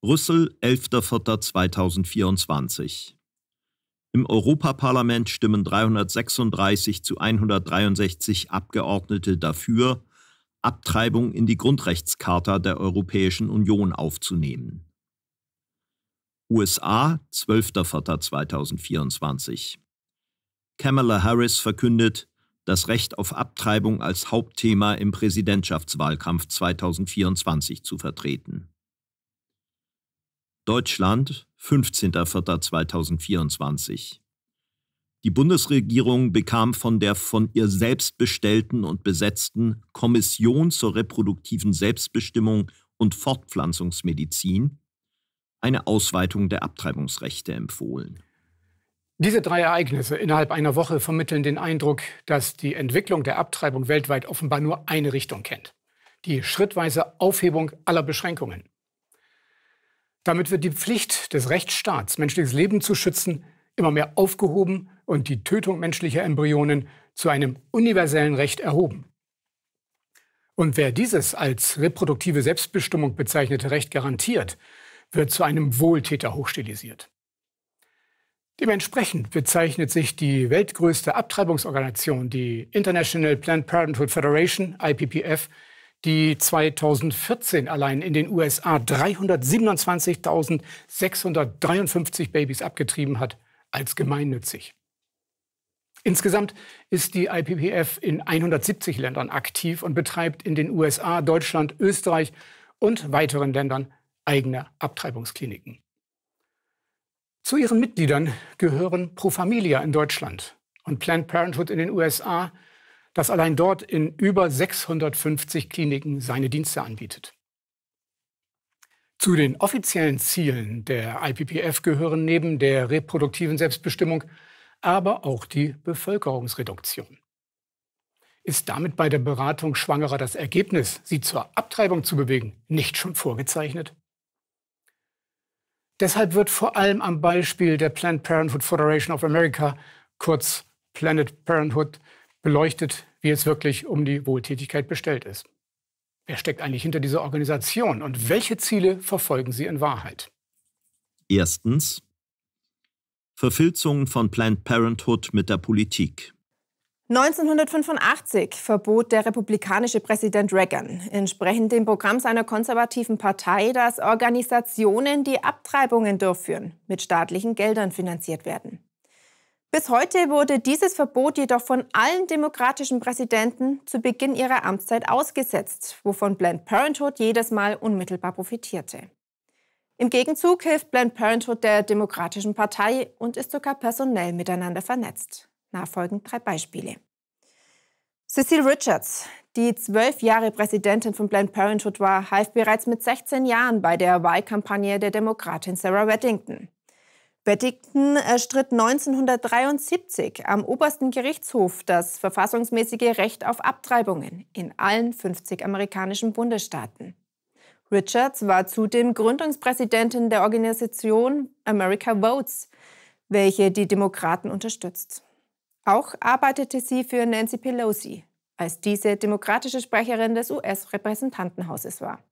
Brüssel, 11.04.2024. Im Europaparlament stimmen 336 zu 163 Abgeordnete dafür, Abtreibung in die Grundrechtscharta der Europäischen Union aufzunehmen. USA, 12.04.2024. Kamala Harris verkündet, das Recht auf Abtreibung als Hauptthema im Präsidentschaftswahlkampf 2024 zu vertreten. Deutschland 15.04.2024. Die Bundesregierung bekam von der von ihr selbst bestellten und besetzten Kommission zur reproduktiven Selbstbestimmung und Fortpflanzungsmedizin eine Ausweitung der Abtreibungsrechte empfohlen. Diese drei Ereignisse innerhalb einer Woche vermitteln den Eindruck, dass die Entwicklung der Abtreibung weltweit offenbar nur eine Richtung kennt. Die schrittweise Aufhebung aller Beschränkungen. Damit wird die Pflicht des Rechtsstaats, menschliches Leben zu schützen, immer mehr aufgehoben und die Tötung menschlicher Embryonen zu einem universellen Recht erhoben. Und wer dieses als reproduktive Selbstbestimmung bezeichnete Recht garantiert, wird zu einem Wohltäter hochstilisiert. Dementsprechend bezeichnet sich die weltgrößte Abtreibungsorganisation, die International Planned Parenthood Federation, IPPF, die 2014 allein in den USA 327.653 Babys abgetrieben hat, als gemeinnützig. Insgesamt ist die IPPF in 170 Ländern aktiv und betreibt in den USA, Deutschland, Österreich und weiteren Ländern eigene Abtreibungskliniken. Zu ihren Mitgliedern gehören Pro Familia in Deutschland und Planned Parenthood in den USA, das allein dort in über 650 Kliniken seine Dienste anbietet. Zu den offiziellen Zielen der IPPF gehören neben der reproduktiven Selbstbestimmung aber auch die Bevölkerungsreduktion. Ist damit bei der Beratung Schwangerer das Ergebnis, sie zur Abtreibung zu bewegen, nicht schon vorgezeichnet? Deshalb wird vor allem am Beispiel der Planned Parenthood Federation of America, kurz Planet Parenthood, beleuchtet, wie es wirklich um die Wohltätigkeit bestellt ist. Wer steckt eigentlich hinter dieser Organisation und welche Ziele verfolgen sie in Wahrheit? Erstens Verfilzungen von Planned Parenthood mit der Politik. 1985 verbot der republikanische Präsident Reagan entsprechend dem Programm seiner konservativen Partei, dass Organisationen, die Abtreibungen durchführen, mit staatlichen Geldern finanziert werden. Bis heute wurde dieses Verbot jedoch von allen demokratischen Präsidenten zu Beginn ihrer Amtszeit ausgesetzt, wovon Planned Parenthood jedes Mal unmittelbar profitierte. Im Gegenzug hilft Planned Parenthood der Demokratischen Partei und ist sogar personell miteinander vernetzt. Nachfolgend drei Beispiele. Cecile Richards, die zwölf Jahre Präsidentin von Planned Parenthood war, half bereits mit 16 Jahren bei der Wahlkampagne der Demokratin Sarah Weddington. Bettigton erstritt 1973 am obersten Gerichtshof das verfassungsmäßige Recht auf Abtreibungen in allen 50 amerikanischen Bundesstaaten. Richards war zudem Gründungspräsidentin der Organisation America Votes, welche die Demokraten unterstützt. Auch arbeitete sie für Nancy Pelosi, als diese demokratische Sprecherin des US-Repräsentantenhauses war.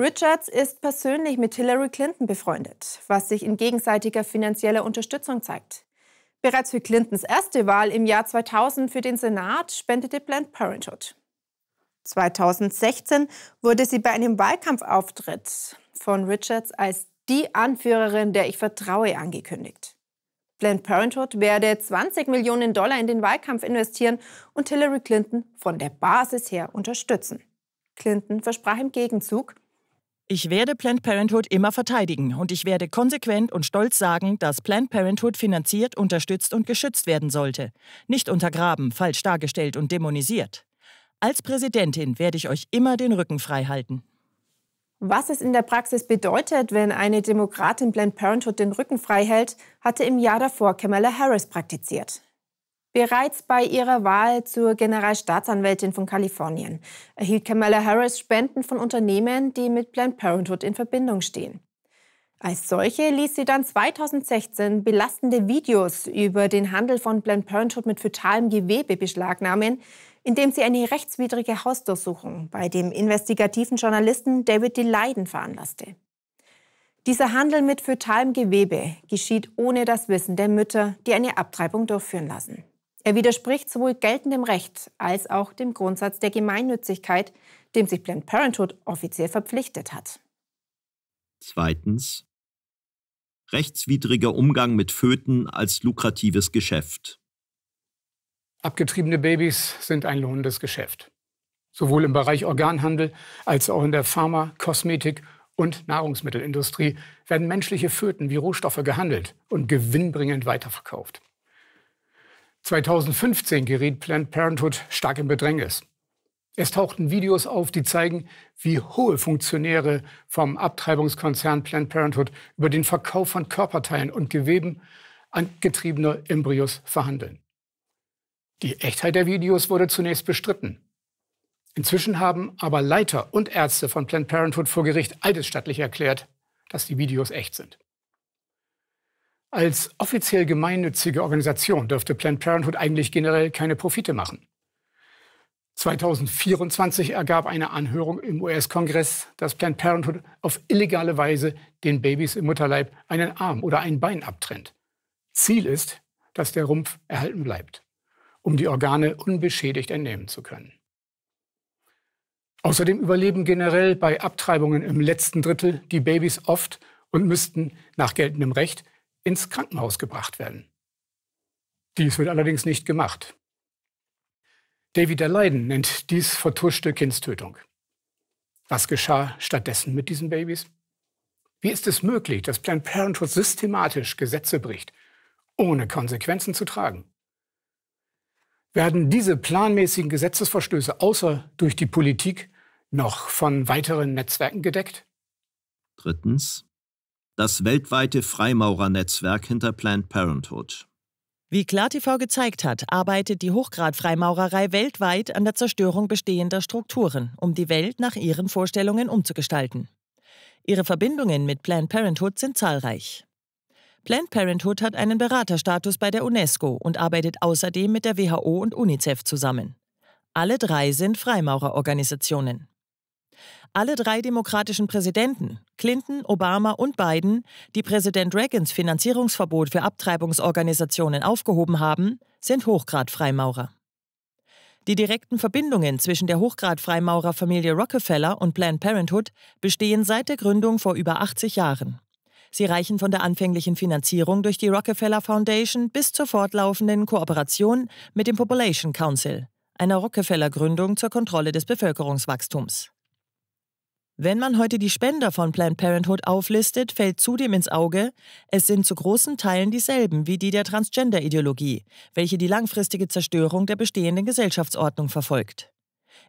Richards ist persönlich mit Hillary Clinton befreundet, was sich in gegenseitiger finanzieller Unterstützung zeigt. Bereits für Clintons erste Wahl im Jahr 2000 für den Senat spendete Planned Parenthood. 2016 wurde sie bei einem Wahlkampfauftritt von Richards als die Anführerin, der ich vertraue, angekündigt. Planned Parenthood werde 20 Millionen Dollar in den Wahlkampf investieren und Hillary Clinton von der Basis her unterstützen. Clinton versprach im Gegenzug ich werde Planned Parenthood immer verteidigen und ich werde konsequent und stolz sagen, dass Planned Parenthood finanziert, unterstützt und geschützt werden sollte, nicht untergraben, falsch dargestellt und dämonisiert. Als Präsidentin werde ich euch immer den Rücken frei halten. Was es in der Praxis bedeutet, wenn eine Demokratin Planned Parenthood den Rücken frei hält, hatte im Jahr davor Kamala Harris praktiziert. Bereits bei ihrer Wahl zur Generalstaatsanwältin von Kalifornien erhielt Kamala Harris Spenden von Unternehmen, die mit Planned Parenthood in Verbindung stehen. Als solche ließ sie dann 2016 belastende Videos über den Handel von Planned Parenthood mit fötalem Gewebe beschlagnahmen, indem sie eine rechtswidrige Hausdurchsuchung bei dem investigativen Journalisten David D. Leiden veranlasste. Dieser Handel mit fötalem Gewebe geschieht ohne das Wissen der Mütter, die eine Abtreibung durchführen lassen. Er widerspricht sowohl geltendem Recht als auch dem Grundsatz der Gemeinnützigkeit, dem sich Planned Parenthood offiziell verpflichtet hat. Zweitens. Rechtswidriger Umgang mit Föten als lukratives Geschäft. Abgetriebene Babys sind ein lohnendes Geschäft. Sowohl im Bereich Organhandel als auch in der Pharma-, Kosmetik- und Nahrungsmittelindustrie werden menschliche Föten wie Rohstoffe gehandelt und gewinnbringend weiterverkauft. 2015 geriet Planned Parenthood stark in Bedrängnis. Es tauchten Videos auf, die zeigen, wie hohe Funktionäre vom Abtreibungskonzern Planned Parenthood über den Verkauf von Körperteilen und Geweben angetriebener Embryos verhandeln. Die Echtheit der Videos wurde zunächst bestritten. Inzwischen haben aber Leiter und Ärzte von Planned Parenthood vor Gericht eidesstattlich erklärt, dass die Videos echt sind. Als offiziell gemeinnützige Organisation dürfte Planned Parenthood eigentlich generell keine Profite machen. 2024 ergab eine Anhörung im US-Kongress, dass Planned Parenthood auf illegale Weise den Babys im Mutterleib einen Arm oder ein Bein abtrennt. Ziel ist, dass der Rumpf erhalten bleibt, um die Organe unbeschädigt entnehmen zu können. Außerdem überleben generell bei Abtreibungen im letzten Drittel die Babys oft und müssten nach geltendem Recht ins Krankenhaus gebracht werden. Dies wird allerdings nicht gemacht. David der Leiden nennt dies vertuschte Kindstötung. Was geschah stattdessen mit diesen Babys? Wie ist es möglich, dass Planned Parenthood systematisch Gesetze bricht, ohne Konsequenzen zu tragen? Werden diese planmäßigen Gesetzesverstöße außer durch die Politik noch von weiteren Netzwerken gedeckt? Drittens, das weltweite Freimaurernetzwerk hinter Planned Parenthood. Wie KlarTV gezeigt hat, arbeitet die Hochgrad-Freimaurerei weltweit an der Zerstörung bestehender Strukturen, um die Welt nach ihren Vorstellungen umzugestalten. Ihre Verbindungen mit Planned Parenthood sind zahlreich. Planned Parenthood hat einen Beraterstatus bei der UNESCO und arbeitet außerdem mit der WHO und UNICEF zusammen. Alle drei sind Freimaurerorganisationen alle drei demokratischen Präsidenten, Clinton, Obama und Biden, die Präsident Reagans Finanzierungsverbot für Abtreibungsorganisationen aufgehoben haben, sind Hochgrad-Freimaurer. Die direkten Verbindungen zwischen der Hochgrad-Freimaurerfamilie Rockefeller und Planned Parenthood bestehen seit der Gründung vor über 80 Jahren. Sie reichen von der anfänglichen Finanzierung durch die Rockefeller Foundation bis zur fortlaufenden Kooperation mit dem Population Council, einer Rockefeller-Gründung zur Kontrolle des Bevölkerungswachstums. Wenn man heute die Spender von Planned Parenthood auflistet, fällt zudem ins Auge, es sind zu großen Teilen dieselben wie die der Transgender-Ideologie, welche die langfristige Zerstörung der bestehenden Gesellschaftsordnung verfolgt.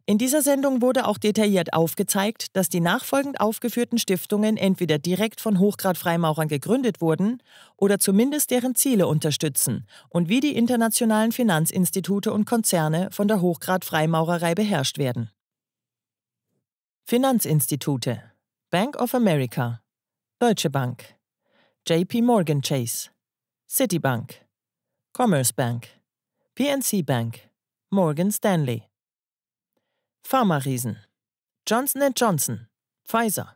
In dieser Sendung wurde auch detailliert aufgezeigt, dass die nachfolgend aufgeführten Stiftungen entweder direkt von Hochgrad-Freimaurern gegründet wurden oder zumindest deren Ziele unterstützen und wie die internationalen Finanzinstitute und Konzerne von der Hochgrad-Freimaurerei beherrscht werden. Finanzinstitute Bank of America, Deutsche Bank, JP Morgan Chase, Citibank, Commerce Bank, PNC Bank, Morgan Stanley. Pharma-Riesen Johnson Johnson, Pfizer,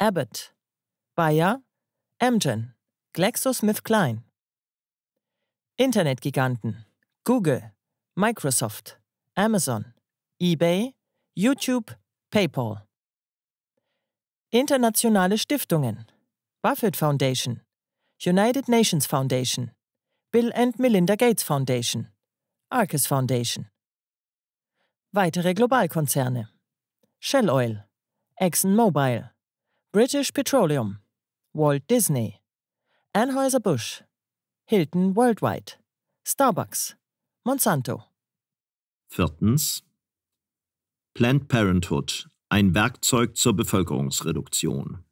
Abbott, Bayer, Amgen, GlaxoSmithKline. Internetgiganten Google, Microsoft, Amazon, eBay, YouTube, PayPal. Internationale Stiftungen. Buffett Foundation, United Nations Foundation, Bill and Melinda Gates Foundation, Arcus Foundation. Weitere Globalkonzerne. Shell Oil, ExxonMobil, British Petroleum, Walt Disney, Anheuser-Busch, Hilton Worldwide, Starbucks, Monsanto. Viertens Planned Parenthood, ein Werkzeug zur Bevölkerungsreduktion.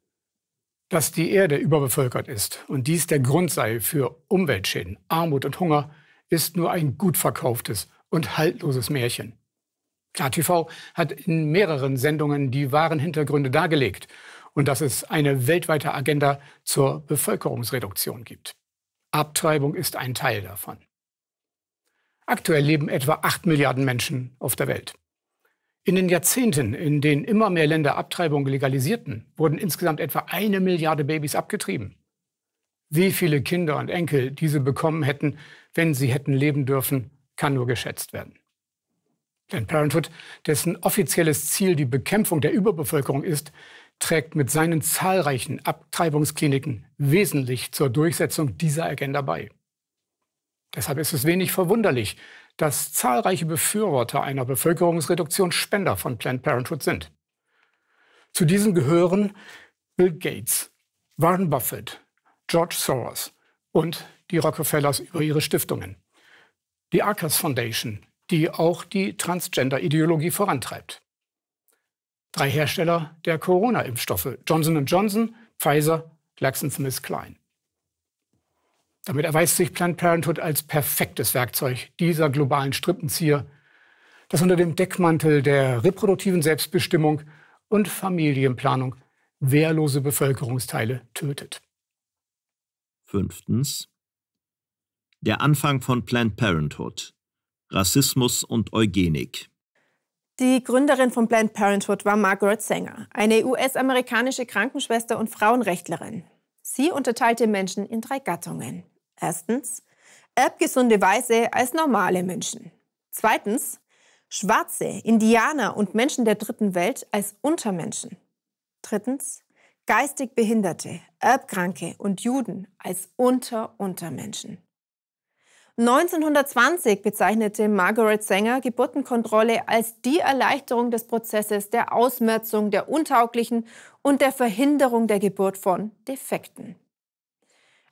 Dass die Erde überbevölkert ist und dies der Grund sei für Umweltschäden, Armut und Hunger, ist nur ein gut verkauftes und haltloses Märchen. KTV hat in mehreren Sendungen die wahren Hintergründe dargelegt und dass es eine weltweite Agenda zur Bevölkerungsreduktion gibt. Abtreibung ist ein Teil davon. Aktuell leben etwa 8 Milliarden Menschen auf der Welt. In den Jahrzehnten, in denen immer mehr Länder Abtreibung legalisierten, wurden insgesamt etwa eine Milliarde Babys abgetrieben. Wie viele Kinder und Enkel diese bekommen hätten, wenn sie hätten leben dürfen, kann nur geschätzt werden. Denn Parenthood, dessen offizielles Ziel die Bekämpfung der Überbevölkerung ist, trägt mit seinen zahlreichen Abtreibungskliniken wesentlich zur Durchsetzung dieser Agenda bei. Deshalb ist es wenig verwunderlich, dass zahlreiche Befürworter einer Bevölkerungsreduktion Spender von Planned Parenthood sind. Zu diesen gehören Bill Gates, Warren Buffett, George Soros und die Rockefellers über ihre Stiftungen. Die Arkas Foundation, die auch die Transgender-Ideologie vorantreibt. Drei Hersteller der Corona-Impfstoffe, Johnson Johnson, Pfizer, Glaxon Smith Klein. Damit erweist sich Planned Parenthood als perfektes Werkzeug dieser globalen Strippenzieher, das unter dem Deckmantel der reproduktiven Selbstbestimmung und Familienplanung wehrlose Bevölkerungsteile tötet. Fünftens. Der Anfang von Planned Parenthood. Rassismus und Eugenik. Die Gründerin von Planned Parenthood war Margaret Sanger, eine US-amerikanische Krankenschwester und Frauenrechtlerin. Sie unterteilte Menschen in drei Gattungen. Erstens, erbgesunde Weiße als normale Menschen. Zweitens, Schwarze, Indianer und Menschen der dritten Welt als Untermenschen. Drittens, geistig Behinderte, Erbkranke und Juden als Unter-Untermenschen. 1920 bezeichnete Margaret Sanger Geburtenkontrolle als die Erleichterung des Prozesses der Ausmerzung der Untauglichen und der Verhinderung der Geburt von Defekten.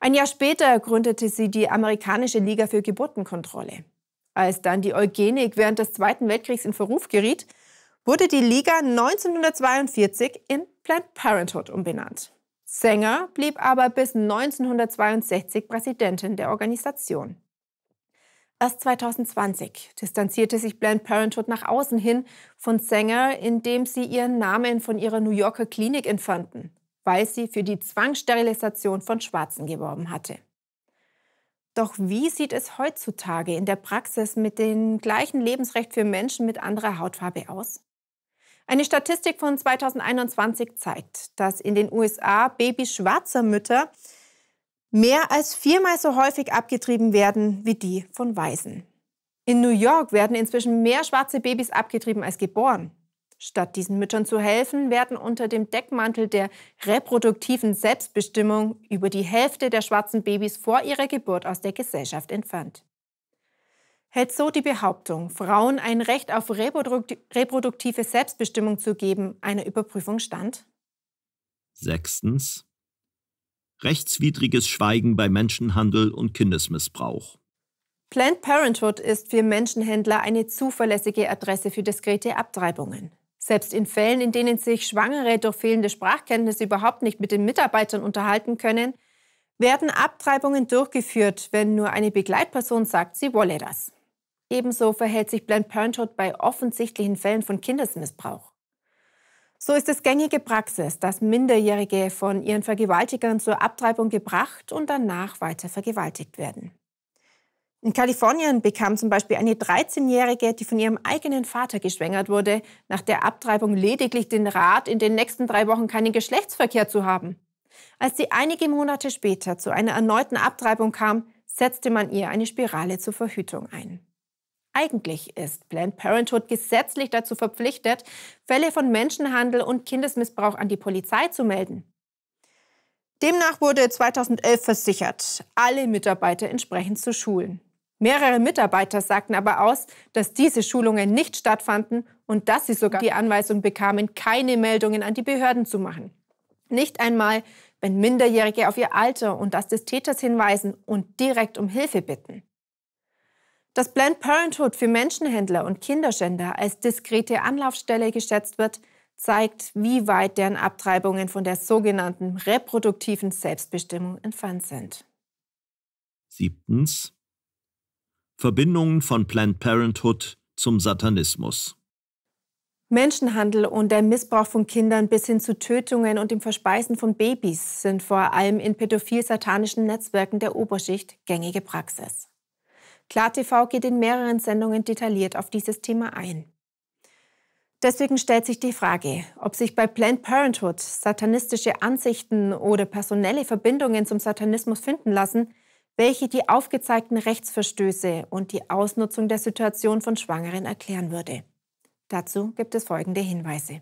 Ein Jahr später gründete sie die amerikanische Liga für Geburtenkontrolle. Als dann die Eugenik während des Zweiten Weltkriegs in Verruf geriet, wurde die Liga 1942 in Planned Parenthood umbenannt. Sanger blieb aber bis 1962 Präsidentin der Organisation. Erst 2020 distanzierte sich Planned Parenthood nach außen hin von Sanger, indem sie ihren Namen von ihrer New Yorker Klinik entfanden weil sie für die Zwangssterilisation von Schwarzen geworben hatte. Doch wie sieht es heutzutage in der Praxis mit dem gleichen Lebensrecht für Menschen mit anderer Hautfarbe aus? Eine Statistik von 2021 zeigt, dass in den USA Babys schwarzer Mütter mehr als viermal so häufig abgetrieben werden wie die von Weißen. In New York werden inzwischen mehr schwarze Babys abgetrieben als geboren. Statt diesen Müttern zu helfen, werden unter dem Deckmantel der reproduktiven Selbstbestimmung über die Hälfte der schwarzen Babys vor ihrer Geburt aus der Gesellschaft entfernt. Hält so die Behauptung, Frauen ein Recht auf reproduktive Selbstbestimmung zu geben, einer Überprüfung stand? Sechstens. Rechtswidriges Schweigen bei Menschenhandel und Kindesmissbrauch. Planned Parenthood ist für Menschenhändler eine zuverlässige Adresse für diskrete Abtreibungen. Selbst in Fällen, in denen sich Schwangere durch fehlende Sprachkenntnisse überhaupt nicht mit den Mitarbeitern unterhalten können, werden Abtreibungen durchgeführt, wenn nur eine Begleitperson sagt, sie wolle das. Ebenso verhält sich Planned Parenthood bei offensichtlichen Fällen von Kindesmissbrauch. So ist es gängige Praxis, dass Minderjährige von ihren Vergewaltigern zur Abtreibung gebracht und danach weiter vergewaltigt werden. In Kalifornien bekam zum Beispiel eine 13-Jährige, die von ihrem eigenen Vater geschwängert wurde, nach der Abtreibung lediglich den Rat, in den nächsten drei Wochen keinen Geschlechtsverkehr zu haben. Als sie einige Monate später zu einer erneuten Abtreibung kam, setzte man ihr eine Spirale zur Verhütung ein. Eigentlich ist Planned Parenthood gesetzlich dazu verpflichtet, Fälle von Menschenhandel und Kindesmissbrauch an die Polizei zu melden. Demnach wurde 2011 versichert, alle Mitarbeiter entsprechend zu schulen. Mehrere Mitarbeiter sagten aber aus, dass diese Schulungen nicht stattfanden und dass sie sogar die Anweisung bekamen, keine Meldungen an die Behörden zu machen. Nicht einmal, wenn Minderjährige auf ihr Alter und das des Täters hinweisen und direkt um Hilfe bitten. Dass Planned Parenthood für Menschenhändler und Kinderschänder als diskrete Anlaufstelle geschätzt wird, zeigt, wie weit deren Abtreibungen von der sogenannten reproduktiven Selbstbestimmung entfernt sind. Siebtens, Verbindungen von Planned Parenthood zum Satanismus. Menschenhandel und der Missbrauch von Kindern bis hin zu Tötungen und dem Verspeisen von Babys sind vor allem in pädophil-satanischen Netzwerken der Oberschicht gängige Praxis. KlarTV geht in mehreren Sendungen detailliert auf dieses Thema ein. Deswegen stellt sich die Frage, ob sich bei Planned Parenthood satanistische Ansichten oder personelle Verbindungen zum Satanismus finden lassen, welche die aufgezeigten Rechtsverstöße und die Ausnutzung der Situation von Schwangeren erklären würde. Dazu gibt es folgende Hinweise.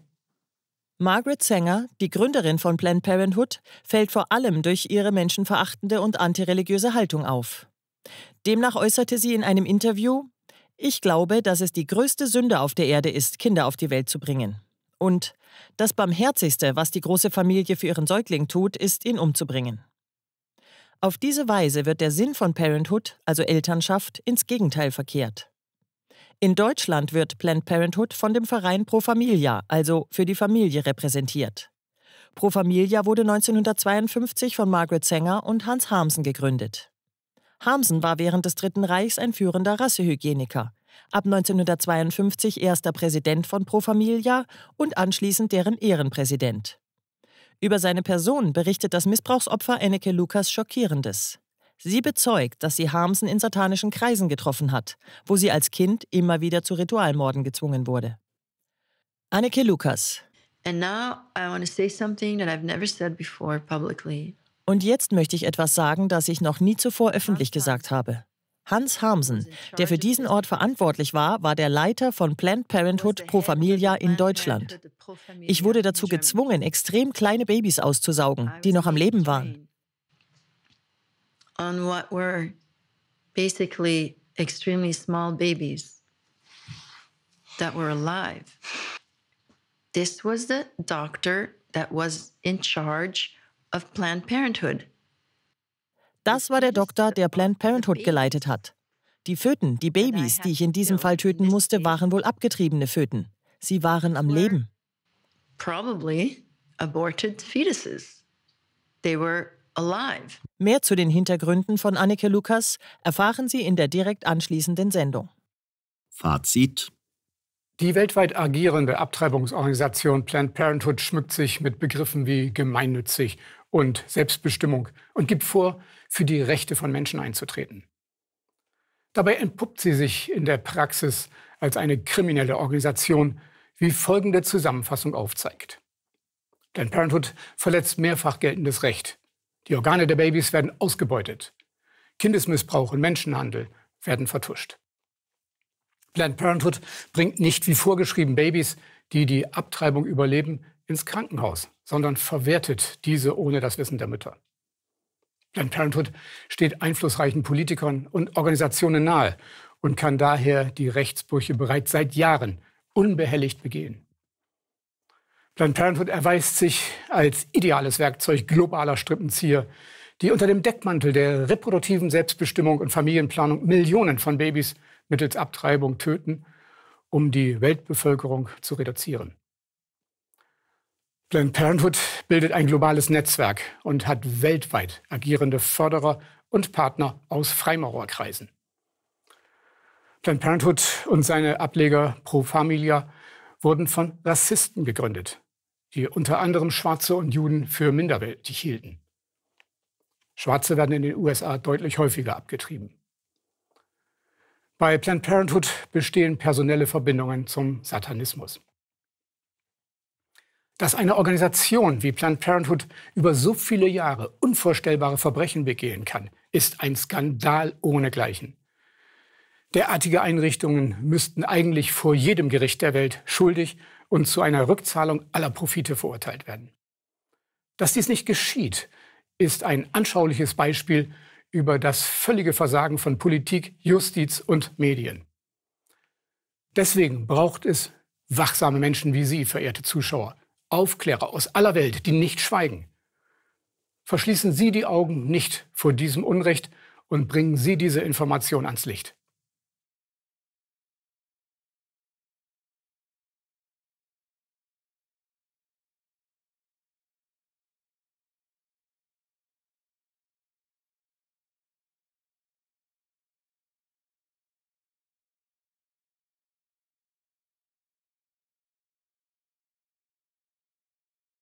Margaret Sanger, die Gründerin von Planned Parenthood, fällt vor allem durch ihre menschenverachtende und antireligiöse Haltung auf. Demnach äußerte sie in einem Interview, ich glaube, dass es die größte Sünde auf der Erde ist, Kinder auf die Welt zu bringen. Und das Barmherzigste, was die große Familie für ihren Säugling tut, ist, ihn umzubringen. Auf diese Weise wird der Sinn von Parenthood, also Elternschaft, ins Gegenteil verkehrt. In Deutschland wird Planned Parenthood von dem Verein Pro Familia, also für die Familie, repräsentiert. Pro Familia wurde 1952 von Margaret Sanger und Hans Harmsen gegründet. Harmsen war während des Dritten Reichs ein führender Rassehygieniker, ab 1952 erster Präsident von Pro Familia und anschließend deren Ehrenpräsident. Über seine Person berichtet das Missbrauchsopfer Enneke Lukas Schockierendes. Sie bezeugt, dass sie Harmsen in satanischen Kreisen getroffen hat, wo sie als Kind immer wieder zu Ritualmorden gezwungen wurde. Anneke Lukas. Und jetzt möchte ich etwas sagen, das ich noch nie zuvor öffentlich gesagt habe. Hans Harmsen, der für diesen Ort verantwortlich war, war der Leiter von Planned Parenthood Pro Familia in Deutschland. Ich wurde dazu gezwungen, extrem kleine Babys auszusaugen, die noch am Leben waren. On what were basically extremely small babies that were alive. This was the doctor that was in charge of Planned Parenthood. Das war der Doktor, der Planned Parenthood geleitet hat. Die Föten, die Babys, die ich in diesem Fall töten musste, waren wohl abgetriebene Föten. Sie waren am Leben. Mehr zu den Hintergründen von Anneke Lukas erfahren Sie in der direkt anschließenden Sendung. Fazit. Die weltweit agierende Abtreibungsorganisation Planned Parenthood schmückt sich mit Begriffen wie gemeinnützig und Selbstbestimmung und gibt vor, für die Rechte von Menschen einzutreten. Dabei entpuppt sie sich in der Praxis als eine kriminelle Organisation, wie folgende Zusammenfassung aufzeigt. Planned Parenthood verletzt mehrfach geltendes Recht. Die Organe der Babys werden ausgebeutet. Kindesmissbrauch und Menschenhandel werden vertuscht. Planned Parenthood bringt nicht wie vorgeschrieben Babys, die die Abtreibung überleben, ins Krankenhaus sondern verwertet diese ohne das Wissen der Mütter. Planned Parenthood steht einflussreichen Politikern und Organisationen nahe und kann daher die Rechtsbrüche bereits seit Jahren unbehelligt begehen. Planned Parenthood erweist sich als ideales Werkzeug globaler Strippenzieher, die unter dem Deckmantel der reproduktiven Selbstbestimmung und Familienplanung Millionen von Babys mittels Abtreibung töten, um die Weltbevölkerung zu reduzieren. Planned Parenthood bildet ein globales Netzwerk und hat weltweit agierende Förderer und Partner aus Freimaurerkreisen. Planned Parenthood und seine Ableger Pro Familia wurden von Rassisten gegründet, die unter anderem Schwarze und Juden für minderwertig hielten. Schwarze werden in den USA deutlich häufiger abgetrieben. Bei Planned Parenthood bestehen personelle Verbindungen zum Satanismus dass eine Organisation wie Planned Parenthood über so viele Jahre unvorstellbare Verbrechen begehen kann, ist ein Skandal ohnegleichen. Derartige Einrichtungen müssten eigentlich vor jedem Gericht der Welt schuldig und zu einer Rückzahlung aller Profite verurteilt werden. Dass dies nicht geschieht, ist ein anschauliches Beispiel über das völlige Versagen von Politik, Justiz und Medien. Deswegen braucht es wachsame Menschen wie Sie, verehrte Zuschauer, Aufklärer aus aller Welt, die nicht schweigen. Verschließen Sie die Augen nicht vor diesem Unrecht und bringen Sie diese Information ans Licht.